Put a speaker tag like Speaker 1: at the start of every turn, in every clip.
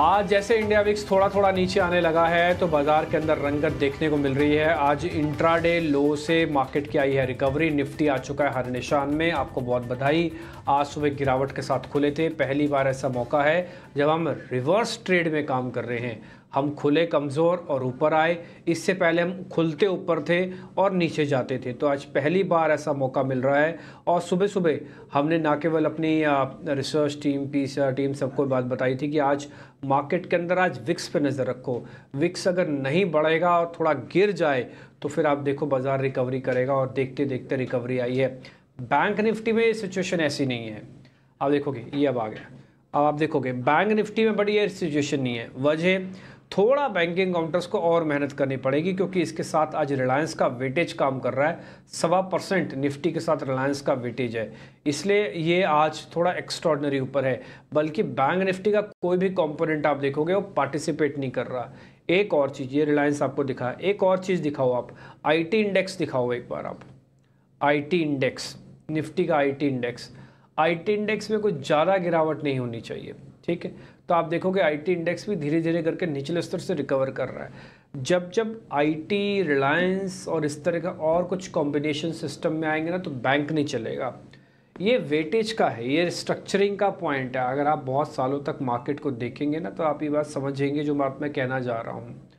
Speaker 1: आज जैसे India VIX थोड़ा थोड़ा नीचे आने लगा है तो बाजार के अंदर रंगत देखने को मिल रही है आज इंट्राडे लो से मार्केट की आई है रिकवरी निफ्टी आ चुका है हर निशान में आपको बहुत बधाई आज सुबह गिरावट के साथ खुले थे पहली बार ऐसा मौका है जब हम रिवर्स ट्रेड में काम कर रहे हैं हम खुले कमज़ोर और ऊपर आए इससे पहले हम खुलते ऊपर थे और नीचे जाते थे तो आज पहली बार ऐसा मौका मिल रहा है और सुबह सुबह हमने ना केवल अपनी रिसर्च टीम पी टीम सबको बात बताई थी कि आज मार्केट के अंदर आज विक्स पे नज़र रखो विक्स अगर नहीं बढ़ेगा और थोड़ा गिर जाए तो फिर आप देखो बाज़ार रिकवरी करेगा और देखते देखते रिकवरी आई है बैंक निफ्टी में सिचुएशन ऐसी नहीं है आप देखोगे ये अब आ गया अब आप देखोगे बैंक निफ्टी में बड़ी ये सिचुएशन नहीं है वजह थोड़ा बैंकिंग काउंटर्स को और मेहनत करनी पड़ेगी क्योंकि इसके साथ आज रिलायंस का वेटेज काम कर रहा है सवा परसेंट निफ्टी के साथ रिलायंस का वेटेज है इसलिए ये आज थोड़ा एक्स्ट्रॉडनरी ऊपर है बल्कि बैंक निफ्टी का कोई भी कॉम्पोनेंट आप देखोगे वो पार्टिसिपेट नहीं कर रहा एक और चीज़ ये रिलायंस आपको दिखा एक और चीज़ दिखाओ आप आई इंडेक्स दिखाओ एक बार आप आई इंडेक्स निफ्टी का आई इंडेक्स आई इंडेक्स में कोई ज़्यादा गिरावट नहीं होनी चाहिए ठीक है तो आप देखोगे आईटी इंडेक्स भी धीरे धीरे करके निचले स्तर से रिकवर कर रहा है जब जब आईटी रिलायंस और इस तरह का और कुछ कॉम्बिनेशन सिस्टम में आएंगे ना तो बैंक नहीं चलेगा ये वेटेज का है ये स्ट्रक्चरिंग का पॉइंट है अगर आप बहुत सालों तक मार्केट को देखेंगे ना तो आप ये बात समझेंगे जो बात आप मैं कहना जा रहा हूँ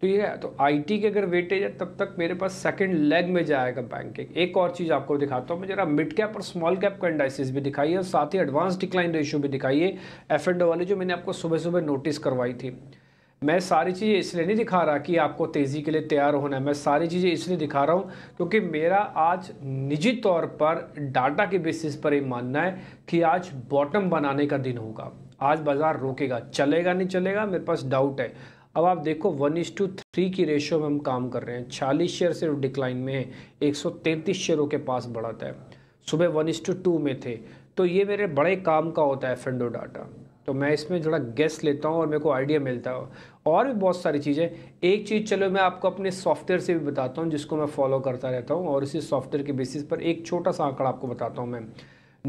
Speaker 1: तो ये है तो आईटी के अगर वेटेज है तब तक मेरे पास सेकंड लेग में जाएगा बैंकिंग एक और चीज़ आपको दिखाता हूँ मैं जरा मिड कैप और स्मॉल कैप का इंडाइसिस भी दिखाइए और साथ ही एडवांस डिक्लाइन रेशियो भी दिखाइए एफ एंड वाली जो मैंने आपको सुबह सुबह नोटिस करवाई थी मैं सारी चीज़ें इसलिए नहीं दिखा रहा कि आपको तेज़ी के लिए तैयार होना है मैं सारी चीज़ें इसलिए दिखा रहा हूँ क्योंकि मेरा आज निजी तौर पर डाटा के बेसिस पर ये मानना है कि आज बॉटम बनाने का दिन होगा आज बाज़ार रोकेगा चलेगा नहीं चलेगा मेरे पास डाउट है अब आप देखो वन इज टू थ्री की रेशियो में हम काम कर रहे हैं छियालीस शेयर सिर्फ डिक्लाइन में है एक सौ तैंतीस शेयरों के पास बढ़ाता है सुबह वन इज टू टू में थे तो ये मेरे बड़े काम का होता है फंडो डाटा तो मैं इसमें थोड़ा गेस लेता हूँ और मेरे को आइडिया मिलता है और भी बहुत सारी चीज़ें एक चीज़ चलो मैं आपको अपने सॉफ्टवेयर से भी बताता हूँ जिसको मैं फॉलो करता रहता हूँ और इसी सॉफ्टवेयर के बेसिस पर एक छोटा सा आंकड़ा आपको बताता हूँ मैं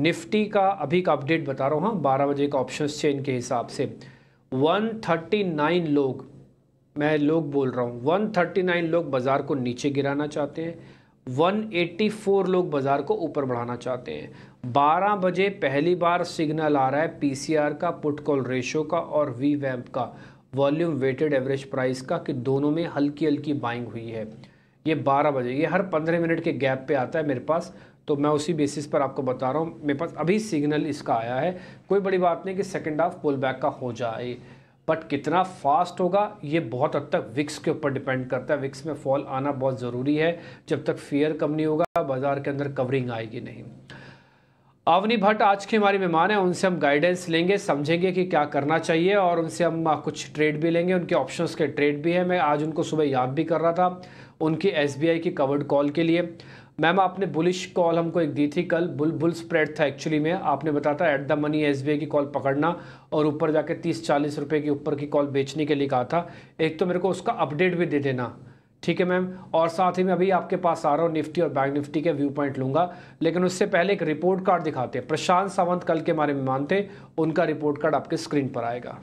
Speaker 1: निफ्टी का अभी का अपडेट बता रहा हूँ हाँ बारह बजे का ऑप्शन चेन के हिसाब से 139 लोग मैं लोग बोल रहा हूँ वन थर्टी नाइन लोग बाज़ार को नीचे गिराना चाहते हैं वन एट्टी फोर लोग बाज़ार को ऊपर बढ़ाना चाहते हैं बारह बजे पहली बार सिग्नल आ रहा है पी सी आर का पुट कॉल रेशो का और वी वैम्प का वॉल्यूम वेटेड एवरेज प्राइस का कि दोनों में हल्की हल्की बाइंग हुई है ये बारह बजे ये हर पंद्रह मिनट के गैप पे आता है मेरे पास तो मैं उसी बेसिस पर आपको बता रहा हूँ मेरे पास अभी सिग्नल इसका आया है कोई बड़ी बात नहीं कि सेकेंड हाफ पुल बैक का हो जाए बट कितना फास्ट होगा ये बहुत हद तक विक्स के ऊपर डिपेंड करता है विक्स में फॉल आना बहुत ज़रूरी है जब तक फियर कम नहीं होगा बाज़ार के अंदर कवरिंग आएगी नहीं आवनी भट्ट आज के हमारे मेहमान हैं उनसे हम गाइडेंस लेंगे समझेंगे कि क्या करना चाहिए और उनसे हम कुछ ट्रेड भी लेंगे उनके ऑप्शंस के ट्रेड भी हैं मैं आज उनको सुबह याद भी कर रहा था उनकी एस की कवर्ड कॉल के लिए मैम आपने बुलिश कॉल हमको एक दी थी कल बुल बुल स्प्रेड था एक्चुअली में आपने बताया था एट द मनी एस की कॉल पकड़ना और ऊपर जाके तीस चालीस रुपए के ऊपर की कॉल बेचने के लिए कहा था एक तो मेरे को उसका अपडेट भी दे देना ठीक है मैम और साथ ही मैं अभी आपके पास आ रहा हूँ निफ्टी और बैंक निफ्टी के व्यू पॉइंट लूँगा लेकिन उससे पहले एक रिपोर्ट कार्ड दिखाते हैं प्रशांत सावंत कल के हमारे मेहमान थे उनका रिपोर्ट कार्ड आपके स्क्रीन पर आएगा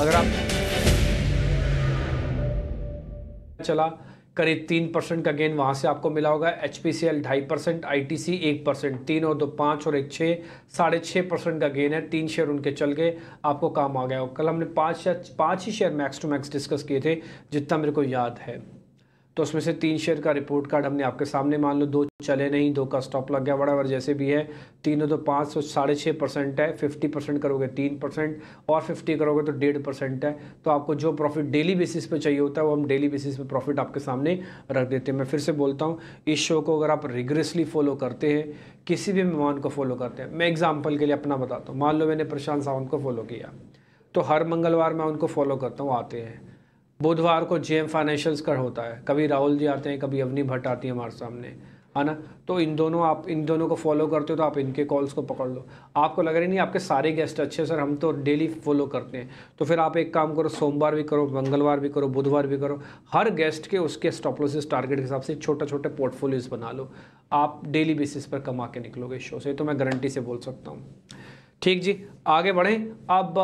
Speaker 1: अगर आप चला करीब तीन परसेंट का गेन वहाँ से आपको मिला होगा एच पी सी एल ढाई परसेंट आई टी सी एक परसेंट तीन और दो पाँच और एक छः साढ़े छः परसेंट का गेन है तीन शेयर उनके चल के आपको काम आ गया कल हमने पाँच पाँच ही share max to max discuss किए थे जितना मेरे को याद है तो उसमें से तीन शेयर का रिपोर्ट कार्ड हमने आपके सामने मान लो दो चले नहीं दो का स्टॉप लग गया बड़ा जैसे भी है तीनों तो पाँच सौ तो साढ़े छः परसेंट है फिफ्टी परसेंट करोगे तीन परसेंट और फिफ्टी करोगे तो डेढ़ परसेंट है तो आपको जो प्रॉफिट डेली बेसिस पे चाहिए होता है वो हम डेली बेसिस पे प्रॉफिट आपके सामने रख देते हैं मैं फिर से बोलता हूँ इस शो को अगर आप रिग्रेसली फॉलो करते हैं किसी भी मेहमान को फॉलो करते हैं मैं एग्जाम्पल के लिए अपना बताता हूँ मान लो मैंने प्रशांत सावंत को फॉलो किया तो हर मंगलवार मैं उनको फॉलो करता हूँ आते हैं बुधवार को जेएम फाइनेंशियल्स का होता है कभी राहुल जी आते हैं कभी अवनी भट्ट आती है हमारे सामने है ना तो इन दोनों आप इन दोनों को फॉलो करते हो तो आप इनके कॉल्स को पकड़ लो आपको लग रही नहीं आपके सारे गेस्ट अच्छे सर हम तो डेली फॉलो करते हैं तो फिर आप एक काम करो सोमवार भी करो मंगलवार भी करो बुधवार भी करो हर गेस्ट के उसके स्टॉपलोसिस टारगेट के हिसाब से छोटे छोटे पोर्टफोलियोज बना लो आप डेली बेसिस पर कमा के निकलोगे शो से तो मैं गारंटी से बोल सकता हूँ ठीक जी आगे बढ़ें अब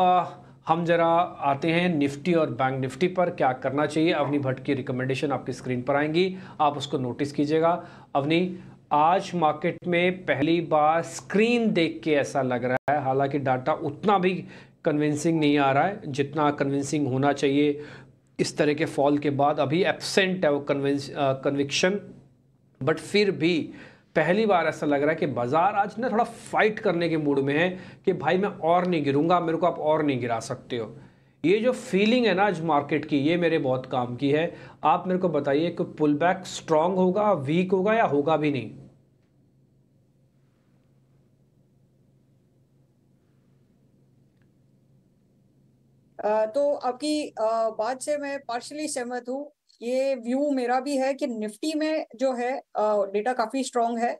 Speaker 1: हम जरा आते हैं निफ्टी और बैंक निफ्टी पर क्या करना चाहिए अवनी भट्ट की रिकमेंडेशन आपकी स्क्रीन पर आएंगी आप उसको नोटिस कीजिएगा अवनी आज मार्केट में पहली बार स्क्रीन देख के ऐसा लग रहा है हालांकि डाटा उतना भी कन्विंसिंग नहीं आ रहा है जितना कन्विंसिंग होना चाहिए इस तरह के फॉल के बाद अभी एबसेंट है वो कन्विंस कन्विक्शन बट फिर भी पहली बार ऐसा लग रहा है कि बाजार आज ना थोड़ा फाइट करने के मूड में है कि भाई मैं और नहीं गिरूंगा मेरे को आप और नहीं गिरा सकते हो ये जो फीलिंग है ना आज मार्केट की ये मेरे बहुत काम की है आप मेरे को बताइए कि पुल बैक स्ट्रांग होगा वीक होगा या होगा भी नहीं
Speaker 2: तो आपकी बात से मैं पार्शली सहमत हूँ ये व्यू मेरा भी है कि निफ्टी में जो है डेटा काफी स्ट्रांग है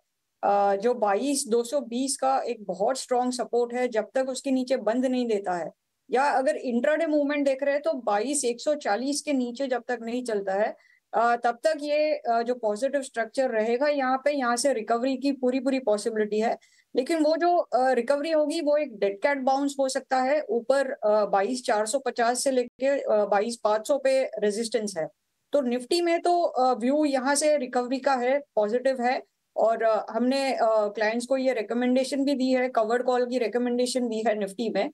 Speaker 2: जो 22 220 का एक बहुत स्ट्रांग सपोर्ट है जब तक उसके नीचे बंद नहीं देता है या अगर इंट्राडे मूवमेंट देख रहे हैं तो 22 140 के नीचे जब तक नहीं चलता है तब तक ये जो पॉजिटिव स्ट्रक्चर रहेगा यहाँ पे यहाँ से रिकवरी की पूरी पूरी पॉसिबिलिटी है लेकिन वो जो रिकवरी होगी वो एक डेड कैट बाउंस हो सकता है ऊपर बाईस चार सौ पचास से लेके बाईस पाँच सौ पे रेजिस्टेंस है तो निफ्टी में तो व्यू यहाँ से रिकवरी का है पॉजिटिव है और हमने क्लाइंट्स को ये रिकमेंडेशन भी दी है कवर्ड कॉल की रिकमेंडेशन दी है निफ्टी में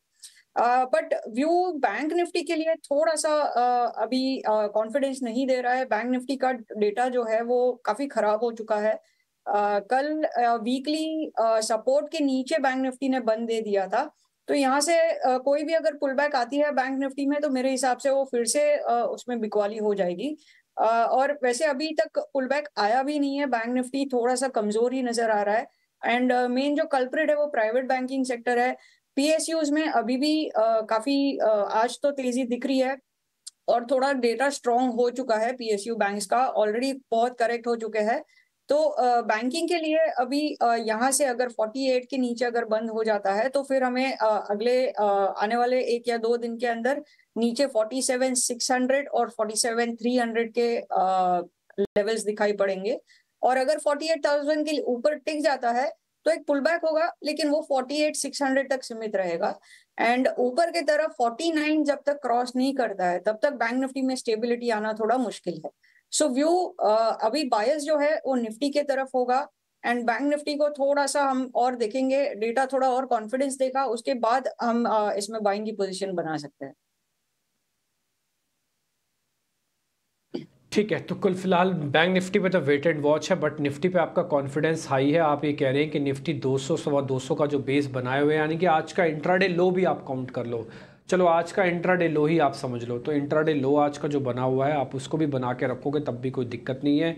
Speaker 2: बट व्यू बैंक निफ्टी के लिए थोड़ा सा uh, अभी कॉन्फिडेंस uh, नहीं दे रहा है बैंक निफ्टी का डेटा जो है वो काफी खराब हो चुका है uh, कल वीकली सपोर्ट के नीचे बैंक निफ्टी ने बंद दे दिया था तो यहाँ से कोई भी अगर पुल बैक आती है बैंक निफ्टी में तो मेरे हिसाब से वो फिर से उसमें बिकवाली हो जाएगी और वैसे अभी तक पुल बैक आया भी नहीं है बैंक निफ्टी थोड़ा सा कमजोर ही नजर आ रहा है एंड मेन जो कल्प्रेट है वो प्राइवेट बैंकिंग सेक्टर है पीएसयूज में अभी भी काफी आज तो तेजी दिख रही है और थोड़ा डेटा स्ट्रॉन्ग हो चुका है पीएसयू बैंक्स का ऑलरेडी बहुत करेक्ट हो चुके हैं तो बैंकिंग के लिए अभी यहाँ से अगर 48 के नीचे अगर बंद हो जाता है तो फिर हमें अगले आने वाले एक या दो दिन के अंदर नीचे 47,600 और 47,300 के लेवल्स दिखाई पड़ेंगे और अगर 48,000 के ऊपर टिक जाता है तो एक पुल बैक होगा लेकिन वो 48,600 तक सीमित रहेगा एंड ऊपर की तरफ 49 जब तक क्रॉस नहीं करता है तब तक बैंक निफ्टी में स्टेबिलिटी आना थोड़ा मुश्किल है सो व्यू uh, अभी बायस जो है वो निफ्टी के तरफ होगा एंड बैंक निफ्टी को थोड़ा सा हम और देखेंगे डेटा थोड़ा और कॉन्फिडेंस देखा उसके बाद हम uh, इसमें बाइंग की पोजीशन बना सकते हैं
Speaker 1: ठीक है तो कुल फिलहाल बैंक निफ्टी पे तो वेट एंड वॉच है बट निफ्टी पे आपका कॉन्फिडेंस हाई है आप ये कह रहे हैं कि निफ्टी 200 सौ सवा दो का जो बेस बनाए हुए हैं यानी कि आज का इंट्राडे लो भी आप काउंट कर लो चलो आज का इंट्राडे लो ही आप समझ लो तो इंट्राडे लो आज का जो बना हुआ है आप उसको भी बना के रखोगे तब भी कोई दिक्कत नहीं है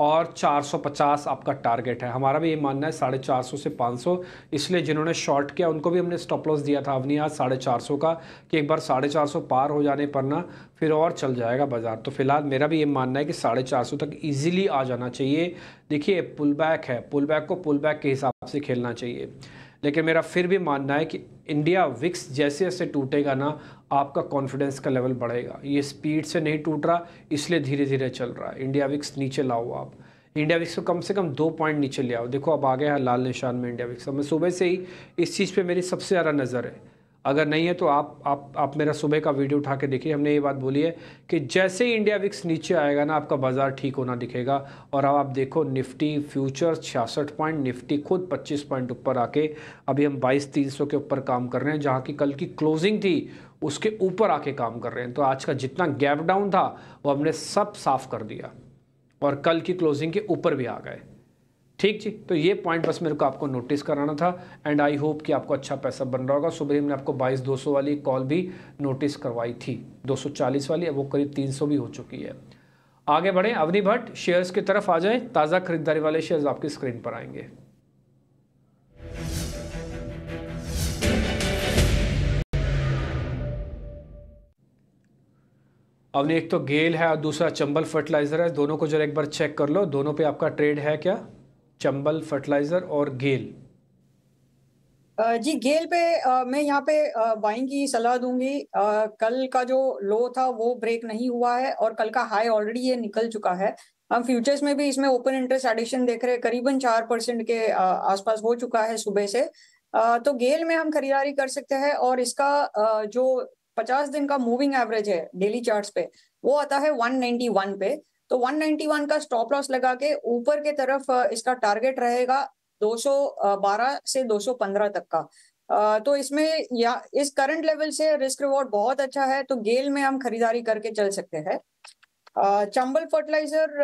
Speaker 1: और 450 आपका टारगेट है हमारा भी ये मानना है साढ़े चार से 500 इसलिए जिन्होंने शॉर्ट किया उनको भी हमने स्टॉप लॉस दिया था अवनी आज साढ़े चार का कि एक बार साढ़े चार पार हो जाने पर ना फिर और चल जाएगा बाज़ार तो फिलहाल मेरा भी ये मानना है कि साढ़े चार तक इजीली आ जाना चाहिए देखिए पुल बैक है पुल बैक को पुल बैक के हिसाब से खेलना चाहिए लेकिन मेरा फिर भी मानना है कि इंडिया विक्स जैसे जैसे टूटेगा ना आपका कॉन्फिडेंस का लेवल बढ़ेगा ये स्पीड से नहीं टूट रहा इसलिए धीरे धीरे चल रहा है इंडिया विक्स नीचे लाओ आप इंडिया विक्स को कम से कम दो पॉइंट नीचे ले आओ देखो अब आ गया है लाल निशान में इंडिया विक्स मैं सुबह से ही इस चीज़ पर मेरी सबसे ज़्यादा नज़र है अगर नहीं है तो आप आप आप मेरा सुबह का वीडियो उठा के देखिए हमने ये बात बोली है कि जैसे ही इंडिया विक्स नीचे आएगा ना आपका बाजार ठीक होना दिखेगा और अब आप देखो निफ्टी फ्यूचर छियासठ पॉइंट निफ्टी खुद 25 पॉइंट ऊपर आके अभी हम 22 तीन के ऊपर काम कर रहे हैं जहाँ की कल की क्लोजिंग थी उसके ऊपर आके काम कर रहे हैं तो आज का जितना गैप डाउन था वो हमने सब साफ कर दिया और कल की क्लोजिंग के ऊपर भी आ गए ठीक जी तो ये पॉइंट बस मेरे को आपको नोटिस कराना था एंड आई होप कि आपको अच्छा पैसा बन रहा होगा सुबह हमने आपको 22 वाली कॉल भी नोटिस करवाई थी 240 वाली अब वो करीब 300 भी हो चुकी है आगे बढ़े अवनी भट्ट शेयर्स की तरफ आ जाए ताज़ा खरीदारी वाले शेयर्स आपकी स्क्रीन पर आएंगे अवनी एक तो गेल है और दूसरा चंबल फर्टिलाइजर है दोनों को जरा एक बार चेक कर लो दोनों पे आपका ट्रेड है क्या चंबल फर्टिलाइजर और गेल
Speaker 2: जी गेल पे मैं यहाँ पे बाइंग की सलाह दूंगी कल का जो लो था वो ब्रेक नहीं हुआ है और कल का हाई ऑलरेडी ये निकल चुका है हम फ्यूचर्स में भी इसमें ओपन इंटरेस्ट एडिशन देख रहे हैं करीबन चार परसेंट के आसपास हो चुका है सुबह से तो गेल में हम खरीदारी कर सकते हैं और इसका जो पचास दिन का मूविंग एवरेज है डेली चार्ट पे वो आता है 191 पे तो 191 का स्टॉप लॉस लगा के ऊपर के तरफ इसका टारगेट रहेगा 212 से 215 तक का तो इसमें या इस करंट लेवल से रिस्क रिवॉर्ड बहुत अच्छा है तो गेल में हम खरीदारी करके चल सकते हैं चंबल फर्टिलाइजर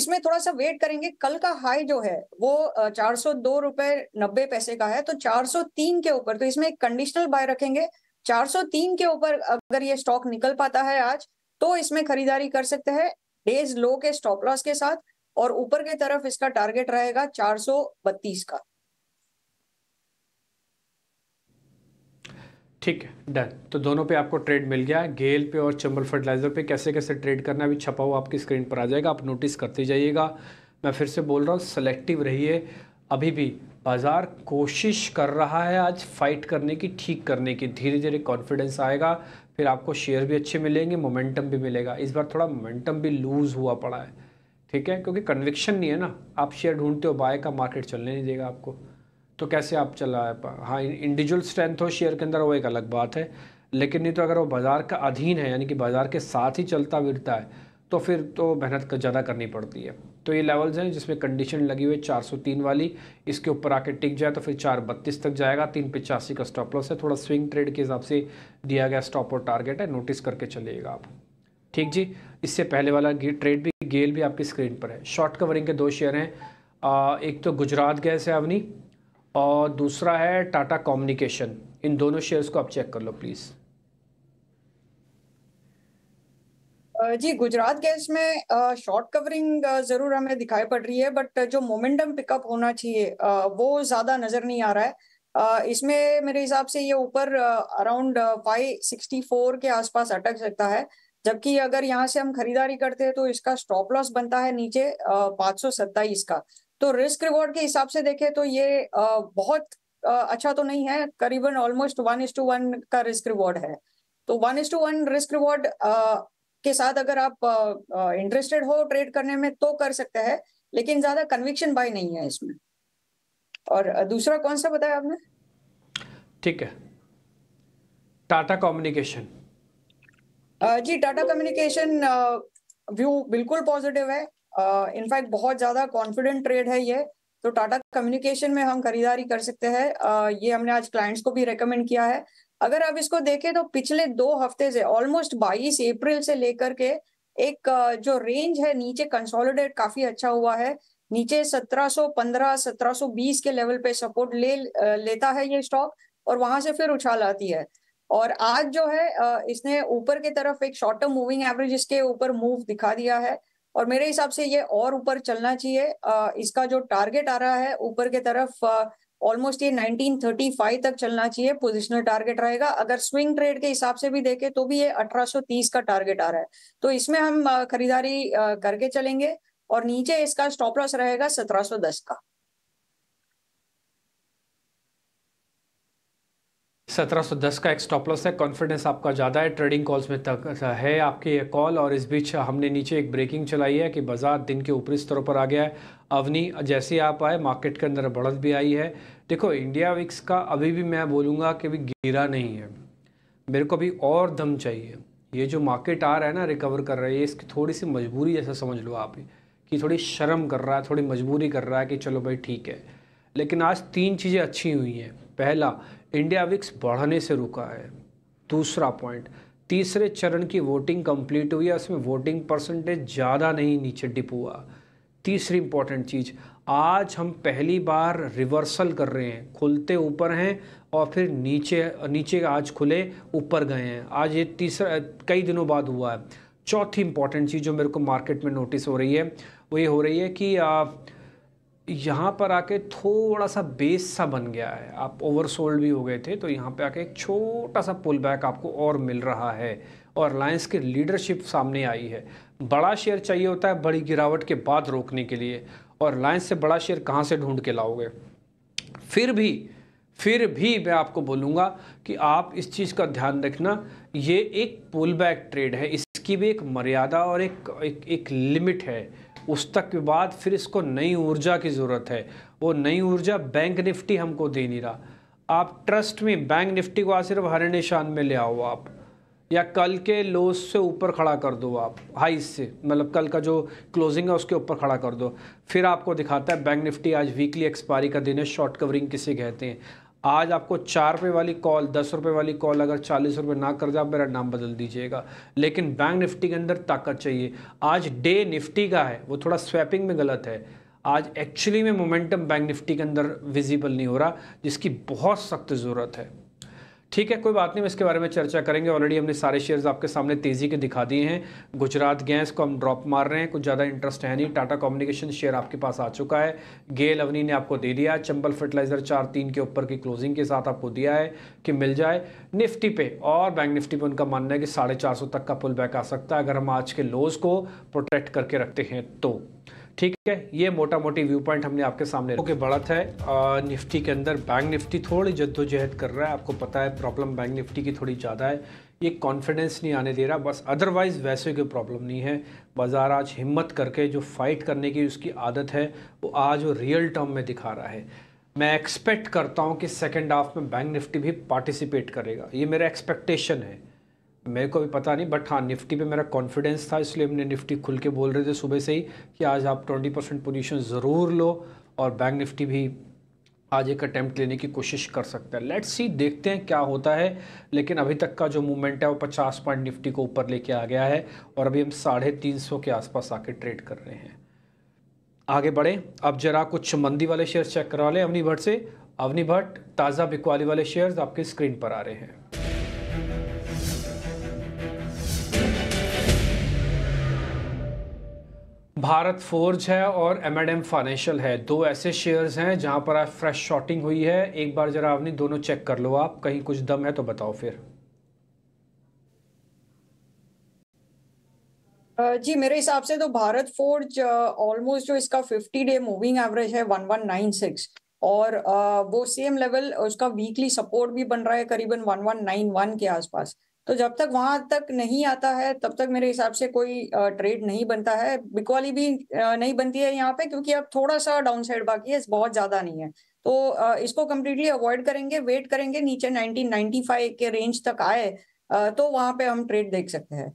Speaker 2: इसमें थोड़ा सा वेट करेंगे कल का हाई जो है वो चार सौ दो रुपए नब्बे पैसे का है तो 403 के ऊपर तो इसमें एक कंडीशनल बाय रखेंगे 403 के ऊपर अगर ये स्टॉक निकल पाता है आज तो इसमें खरीदारी कर सकते हैं डेज लो के स्टॉप लॉस के साथ और ऊपर की तरफ इसका टारगेट रहेगा 432 का
Speaker 1: ठीक है डन तो दोनों पे आपको ट्रेड मिल गया गेल पे और चंबल फर्टिलाइज़र पे कैसे कैसे ट्रेड करना है अभी छपा हुआ आपकी स्क्रीन पर आ जाएगा आप नोटिस करते जाइएगा मैं फिर से बोल रहा हूँ सेलेक्टिव रहिए अभी भी बाज़ार कोशिश कर रहा है आज फाइट करने की ठीक करने की धीरे धीरे कॉन्फिडेंस आएगा फिर आपको शेयर भी अच्छे मिलेंगे मोमेंटम भी मिलेगा इस बार थोड़ा मोमेंटम भी लूज़ हुआ पड़ा है ठीक है क्योंकि कन्विक्शन नहीं है ना आप शेयर ढूंढते हो बाय का मार्केट चलने नहीं देगा आपको तो कैसे आप चला है हाँ इंडिविजुअल स्ट्रेंथ हो शेयर के अंदर वो एक अलग बात है लेकिन नहीं तो अगर वो बाज़ार का अधीन है यानी कि बाज़ार के साथ ही चलता फिरता है तो फिर तो मेहनत ज़्यादा करनी पड़ती है तो ये लेवल्स हैं जिसमें कंडीशन लगी हुई है 403 वाली इसके ऊपर आके टिक जाए तो फिर चार बत्तीस तक जाएगा तीन पिचासी का स्टॉप लॉस है थोड़ा स्विंग ट्रेड के हिसाब से दिया गया स्टॉप और टारगेट है नोटिस करके चलिएगा आप ठीक जी इससे पहले वाला ट्रेड भी गेल भी आपकी स्क्रीन पर है शॉर्ट कवरिंग के दो शेयर हैं आ, एक तो गुजरात गैस है अवनी और दूसरा है टाटा कम्युनिकेशन इन दोनों शेयर्स को आप चेक कर लो प्लीज़
Speaker 2: जी गुजरात गैस में शॉर्ट कवरिंग जरूर हमें दिखाई पड़ रही है बट जो मोमेंटम पिकअप होना चाहिए वो ज्यादा नजर नहीं आ रहा है इसमें मेरे हिसाब से ये ऊपर अराउंड 564 के आसपास अटक सकता है जबकि अगर यहाँ से हम खरीदारी करते हैं तो इसका स्टॉप लॉस बनता है नीचे पाँच सौ का तो रिस्क रिवॉर्ड के हिसाब से देखें तो ये बहुत अच्छा तो नहीं है करीबन almost one is to one का रिस्क रिवॉर्ड है तो one is to one risk reward के साथ अगर आप इंटरेस्टेड हो ट्रेड करने में तो कर सकते हैं लेकिन ज्यादा कन्विक्शन बाय नहीं है इसमें और दूसरा कौन सा बताया आपने
Speaker 1: ठीक है Tata Communication
Speaker 2: ji Tata Communication view बिल्कुल पॉजिटिव है इनफैक्ट बहुत ज्यादा कॉन्फिडेंट ट्रेड है ये तो टाटा कम्युनिकेशन में हम खरीदारी कर सकते हैं ये हमने आज क्लाइंट्स को भी रेकमेंड किया है अगर आप इसको देखें तो पिछले दो हफ्ते से ऑलमोस्ट 22 अप्रैल से लेकर के एक जो रेंज है नीचे कंसोलिडेट काफी अच्छा हुआ है नीचे 1715 1720 के लेवल पे सपोर्ट ले लेता है ये स्टॉक और वहां से फिर उछाल आती है और आज जो है इसने ऊपर की तरफ एक शॉर्ट टर्म मूविंग एवरेज इसके ऊपर मूव दिखा दिया है और मेरे हिसाब से ये और ऊपर चलना चाहिए इसका जो टारगेट आ रहा है ऊपर की तरफ ऑलमोस्ट ये 1935 तक चलना चाहिए पोजिशनल टारगेट रहेगा अगर स्विंग ट्रेड के हिसाब से भी देखें तो भी ये 1830 का टारगेट आ रहा है तो इसमें हम खरीदारी करके चलेंगे और नीचे इसका स्टॉप लॉस रहेगा 1710 का
Speaker 1: 1710 का एक स्टॉप लॉस है कॉन्फिडेंस आपका ज़्यादा है ट्रेडिंग कॉल्स में तक है आपके ये कॉल और इस बीच हमने नीचे एक ब्रेकिंग चलाई है कि बाजार दिन के ऊपरी स्तरों पर आ गया है अवनी जैसे आप आए मार्केट के अंदर बढ़त भी आई है देखो इंडिया विक्स का अभी भी मैं बोलूँगा कि अभी गिरा नहीं है मेरे को अभी और दम चाहिए ये जो मार्केट आ रहा है ना रिकवर कर रहा है इसकी थोड़ी सी मजबूरी जैसा समझ लो आप कि थोड़ी शर्म कर रहा है थोड़ी मजबूरी कर रहा है कि चलो भाई ठीक है लेकिन आज तीन चीज़ें अच्छी हुई हैं पहला इंडिया विक्स बढ़ने से रुका है दूसरा पॉइंट तीसरे चरण की वोटिंग कंप्लीट हुई है उसमें वोटिंग परसेंटेज ज़्यादा नहीं नीचे डिप हुआ तीसरी इंपॉर्टेंट चीज़ आज हम पहली बार रिवर्सल कर रहे हैं खुलते ऊपर हैं और फिर नीचे नीचे आज खुले ऊपर गए हैं आज ये तीसरा कई दिनों बाद हुआ है चौथी इंपॉर्टेंट चीज़ जो मेरे को मार्केट में नोटिस हो रही है वो ये हो रही है कि आ, यहाँ पर आके थोड़ा सा बेस सा बन गया है आप ओवरसोल्ड भी हो गए थे तो यहाँ पे आके एक छोटा सा पुल बैक आपको और मिल रहा है और अलायंस की लीडरशिप सामने आई है बड़ा शेयर चाहिए होता है बड़ी गिरावट के बाद रोकने के लिए और अलायंस से बड़ा शेयर कहाँ से ढूंढ के लाओगे फिर भी फिर भी मैं आपको बोलूँगा कि आप इस चीज़ का ध्यान रखना ये एक पुल बैक ट्रेड है इसकी भी एक मर्यादा और एक एक, एक लिमिट है उस तक के बाद फिर इसको नई ऊर्जा की ज़रूरत है वो नई ऊर्जा बैंक निफ्टी हमको दे नहीं रहा आप ट्रस्ट में बैंक निफ्टी को आज सिर्फ हरे निशान में ले आओ आप या कल के लोस से ऊपर खड़ा कर दो आप हाई से मतलब कल का जो क्लोजिंग है उसके ऊपर खड़ा कर दो फिर आपको दिखाता है बैंक निफ्टी आज वीकली एक्सपायरी का दिन है शॉर्ट कवरिंग किसे कहते हैं आज आपको चार रुपये वाली कॉल दस रुपये वाली कॉल अगर चालीस रुपये ना कर जाए मेरा नाम बदल दीजिएगा लेकिन बैंक निफ्टी के अंदर ताकत चाहिए आज डे निफ्टी का है वो थोड़ा स्वैपिंग में गलत है आज एक्चुअली में मोमेंटम बैंक निफ्टी के अंदर विजिबल नहीं हो रहा जिसकी बहुत सख्त ज़रूरत है ठीक है कोई बात नहीं हम इसके बारे में चर्चा करेंगे ऑलरेडी हमने सारे शेयर्स आपके सामने तेज़ी के दिखा दिए हैं गुजरात गैस को हम ड्रॉप मार रहे हैं कुछ ज़्यादा इंटरेस्ट है नहीं टाटा कम्युनिकेशन शेयर आपके पास आ चुका है गेल अवनी ने आपको दे दिया चंबल फर्टिलाइजर चार तीन के ऊपर की क्लोजिंग के साथ आपको दिया है कि मिल जाए निफ्टी पे और बैंक निफ्टी पे उनका मानना है कि साढ़े तक का पुल बैक आ सकता है अगर हम आज के लोज को प्रोटेक्ट करके रखते हैं तो ठीक है ये मोटा मोटी व्यू पॉइंट हमने आपके सामने ओके बढ़त है निफ्टी के अंदर बैंक निफ्टी थोड़ी जद्दोजहद कर रहा है आपको पता है प्रॉब्लम बैंक निफ्टी की थोड़ी ज़्यादा है ये कॉन्फिडेंस नहीं आने दे रहा बस अदरवाइज़ वैसे कोई प्रॉब्लम नहीं है बाज़ार आज हिम्मत करके जो फाइट करने की उसकी आदत है वो आज वो रियल टर्म में दिखा रहा है मैं एक्सपेक्ट करता हूँ कि सेकेंड हाफ में बैंक निफ्टी भी पार्टिसिपेट करेगा ये मेरा एक्सपेक्टेशन है मेरे को भी पता नहीं बट हाँ निफ्टी पे मेरा कॉन्फिडेंस था इसलिए हमने निफ्टी खुल के बोल रहे थे सुबह से ही कि आज आप ट्वेंटी परसेंट पोजिशन ज़रूर लो और बैंक निफ्टी भी आज एक अटैम्प्ट लेने की कोशिश कर सकता है लेट्स सी देखते हैं क्या होता है लेकिन अभी तक का जो मूवमेंट है वो पचास पॉइंट निफ्टी को ऊपर लेके आ गया है और अभी हम साढ़े तीन सौ के आसपास आके ट्रेड कर रहे हैं आगे बढ़ें अब जरा कुछ मंदी वाले शेयर चेक करवा लें अवनी भट्ट से अवनी भट्ट ताज़ा बिकवाली वाले शेयर्स आपके स्क्रीन पर आ रहे हैं भारत फोर्ज है और एम एड एम फाइनेंशियल है दो ऐसे शेयर्स हैं जहां पर आज फ्रेश शॉर्टिंग हुई है एक बार जरा आपने दोनों चेक कर लो आप कहीं कुछ दम है तो बताओ फिर
Speaker 2: जी मेरे हिसाब से तो भारत फोर्ज ऑलमोस्ट जो इसका 50 डे मूविंग एवरेज है 1196 और वो सेम लेवल उसका वीकली सपोर्ट भी बन रहा है करीबन 1191 के आसपास तो जब तक वहां तक नहीं आता है तब तक मेरे हिसाब से कोई ट्रेड नहीं बनता है बिकवाली भी नहीं बनती है यहाँ पे क्योंकि अब थोड़ा सा डाउन साइड बाकी है बहुत ज्यादा नहीं है तो इसको कम्प्लीटली अवॉइड करेंगे वेट करेंगे नीचे 1995 के रेंज तक आए तो वहां पे हम ट्रेड देख सकते हैं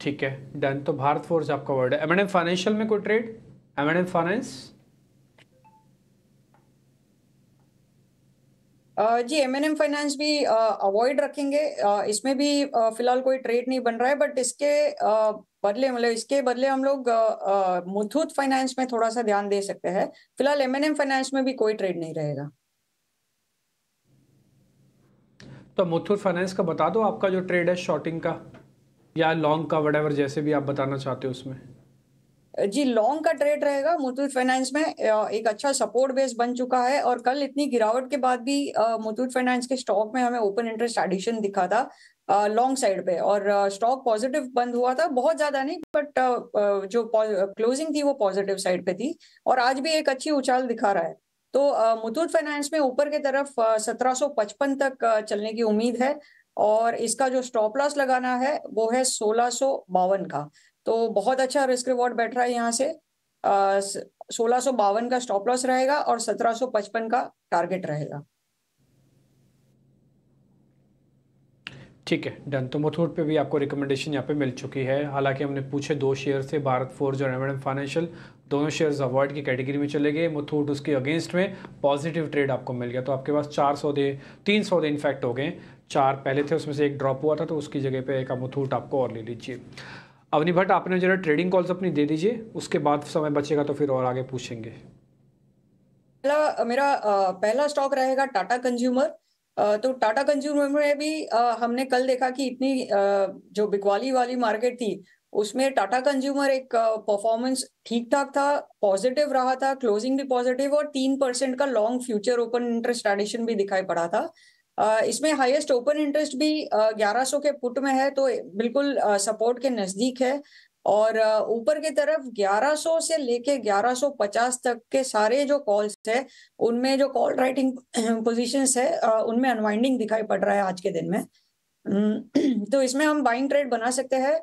Speaker 1: ठीक है डन तो भारत फोर्स आपका वर्ड है एम फाइनेंशियल में कोई ट्रेड एम फाइनेंस
Speaker 2: जी एम एन एम फाइनेंस भी अवॉइड रखेंगे इसमें भी फिलहाल कोई ट्रेड नहीं बन रहा है बट इसके बदले मतलब इसके बदले हम लोग मुथूत फाइनेंस में थोड़ा सा ध्यान दे सकते हैं फिलहाल एम एन एम फाइनेंस में भी कोई ट्रेड नहीं रहेगा
Speaker 1: तो मुथूट फाइनेंस का बता दो आपका जो ट्रेड है शॉर्टिंग का या लॉन्ग का वट जैसे भी आप बताना चाहते हो उसमें
Speaker 2: जी लॉन्ग का ट्रेड रहेगा मुथूट फाइनेंस में एक अच्छा सपोर्ट बेस बन चुका है और कल इतनी गिरावट के बाद भी मुथूट फाइनेंस के स्टॉक में हमें ओपन इंटरेस्ट एडिशन दिखा था लॉन्ग साइड पे और स्टॉक पॉजिटिव बंद हुआ था बहुत ज्यादा नहीं बट जो क्लोजिंग थी वो पॉजिटिव साइड पे थी और आज भी एक अच्छी उछाल दिखा रहा है तो मुथूट फाइनेंस में ऊपर की तरफ 1755 तक चलने की उम्मीद है और इसका जो स्टॉप लॉस लगाना है वो है सोलह का तो बहुत अच्छा रिस्क रिवॉर्ड बैठ रहा है यहाँ से सोलह बावन का स्टॉप लॉस रहेगा और सत्रह पचपन का टारगेट रहेगा
Speaker 1: ठीक है डन तो मुथूट पे भी आपको रिकमेंडेशन यहाँ पे मिल चुकी है हालांकि हमने पूछे दो शेयर थे भारत फोर्ज और एम फाइनेंशियल दोनों शेयर्स अवॉइड की कैटेगरी में चले गए मुथूट उसके अगेंस्ट में पॉजिटिव ट्रेड आपको मिल गया तो आपके पास चार सौदे तीन सौदे इनफैक्ट हो गए चार पहले थे उसमें से एक ड्रॉप हुआ था तो उसकी जगह पे एक मुथूट आपको और ले लीजिए अवनी भट्ट आपने जरा ट्रेडिंग कॉल्स अपनी दे दीजिए उसके बाद समय बचेगा तो फिर और आगे पूछेंगे
Speaker 2: पहला मेरा पहला स्टॉक रहेगा टाटा कंज्यूमर तो टाटा कंज्यूमर में भी हमने कल देखा कि इतनी जो बिकवाली वाली मार्केट थी उसमें टाटा कंज्यूमर एक परफॉर्मेंस ठीक ठाक था पॉजिटिव रहा था क्लोजिंग भी पॉजिटिव और तीन परसेंट का long future open interest addition भी दिखाई पड़ा था इसमें हाईएस्ट ओपन इंटरेस्ट भी 1100 के पुट में है तो बिल्कुल सपोर्ट के नजदीक है और ऊपर की तरफ 1100 से लेके 1150 तक के सारे जो कॉल्स है उनमें जो कॉल राइटिंग पोजीशंस है उनमें अनवाइंडिंग दिखाई पड़ रहा है आज के दिन में हम्म, तो इसमें हम बाइंग ट्रेड बना सकते हैं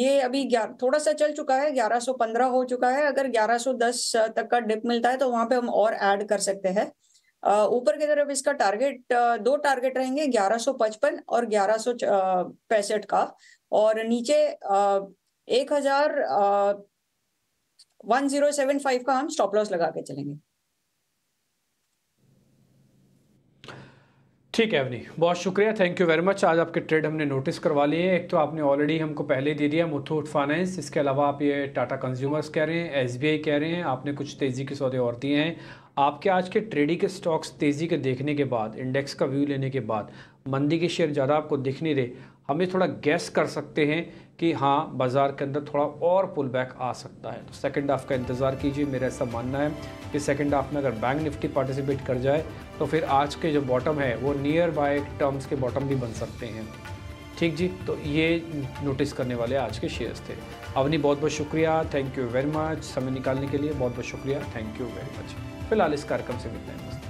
Speaker 2: ये अभी थोड़ा सा चल चुका है 1115 हो चुका है अगर 1110 तक का डिप मिलता है तो वहां पे हम और ऐड कर सकते हैं ऊपर की तरफ इसका टारगेट दो टारगेट रहेंगे 1155 और ग्यारह सौ का और नीचे एक हजार वन जीरो सेवन फाइव का हम स्टॉप लॉस लगा के चलेंगे
Speaker 1: ठीक है अवनी बहुत शुक्रिया थैंक यू वेरी मच आज आपके ट्रेड हमने नोटिस करवा लिए एक तो आपने ऑलरेडी हमको पहले दे दिया मुथूट फाइनेंस इसके अलावा आप ये टाटा कंज्यूमर्स कह रहे हैं एसबीआई कह रहे हैं आपने कुछ तेज़ी के सौदे और दिए हैं आपके आज के ट्रेडिंग के स्टॉक्स तेज़ी के देखने के बाद इंडेक्स का व्यू लेने के बाद मंदी के शेयर ज़्यादा आपको दिख नहीं रहे हमें थोड़ा गैस कर सकते हैं कि हाँ बाज़ार के अंदर थोड़ा और पुल बैक आ सकता है तो सेकेंड हाफ का इंतज़ार कीजिए मेरा ऐसा मानना है कि सेकेंड हाफ में अगर बैंक निफ्टी पार्टिसिपेट कर जाए तो फिर आज के जो बॉटम है वो नियर बाय टर्म्स के बॉटम भी बन सकते हैं ठीक जी तो ये नोटिस करने वाले आज के शेयर्स थे अवनी बहुत बहुत शुक्रिया थैंक यू वेरी मच समय निकालने के लिए बहुत बहुत शुक्रिया थैंक यू वेरी मच फिलहाल इस कार्यक्रम से मिलते हैं